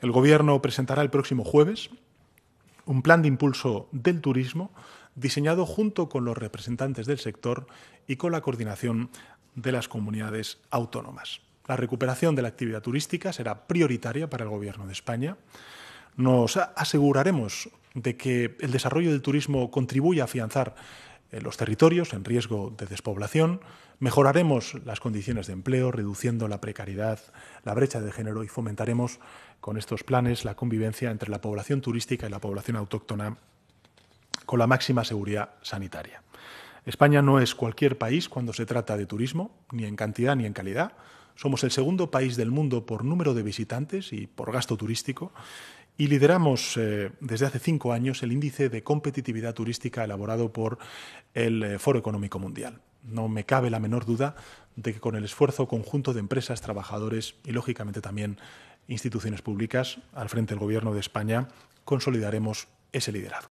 El Gobierno presentará el próximo jueves un plan de impulso del turismo diseñado junto con los representantes del sector y con la coordinación de las comunidades autónomas. La recuperación de la actividad turística será prioritaria para el Gobierno de España. Nos aseguraremos de que el desarrollo del turismo contribuya a afianzar los territorios en riesgo de despoblación, mejoraremos las condiciones de empleo, reduciendo la precariedad, la brecha de género y fomentaremos con estos planes la convivencia entre la población turística y la población autóctona con la máxima seguridad sanitaria. España no es cualquier país cuando se trata de turismo, ni en cantidad ni en calidad. Somos el segundo país del mundo por número de visitantes y por gasto turístico y lideramos eh, desde hace cinco años el índice de competitividad turística elaborado por el eh, Foro Económico Mundial. No me cabe la menor duda de que con el esfuerzo conjunto de empresas, trabajadores y, lógicamente, también instituciones públicas al frente del Gobierno de España, consolidaremos ese liderazgo.